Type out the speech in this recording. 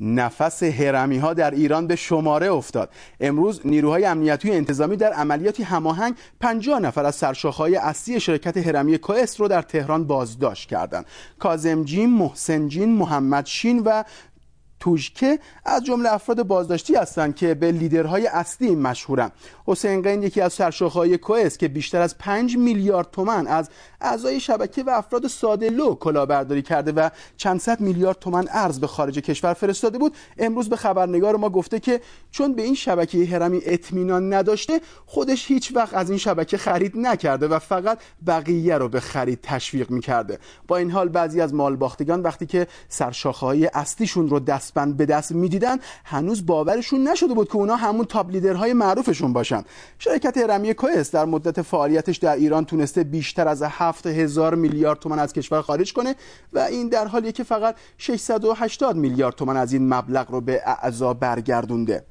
نفس هرمی ها در ایران به شماره افتاد امروز نیروهای امنیتی انتظامی در عملیاتی هماهنگ 50 نفر از سرشاخهای اصلی شرکت هرمی کوئس رو در تهران بازداشت کردند جین، محمد شین و که از جمله افراد بازداشتی هستند که به لیدرهای اصلی مشهورند مشهورن حسین قین یکی از های کوئس که بیشتر از 5 میلیارد تومن از اعضای شبکه و افراد ساده لو کلاهبرداری کرده و چند صد میلیارد تومن ارز به خارج کشور فرستاده بود امروز به خبرنگار ما گفته که چون به این شبکه هرمی اطمینان نداشته خودش هیچ وقت از این شبکه خرید نکرده و فقط بقیه رو به خرید تشویق میکرده با این حال بعضی از مالباختگان وقتی که سرشاخه‌های اصلیشون رو دست بند به دست میدیدن هنوز باورشون نشده بود که اونا همون تاپ لیدرهای معروفشون باشن شرکت هرمی کوئس در مدت فعالیتش در ایران تونسته بیشتر از 7000 میلیارد تومان از کشور خارج کنه و این در حالیه که فقط 680 میلیارد تومان از این مبلغ رو به اعضا برگردونده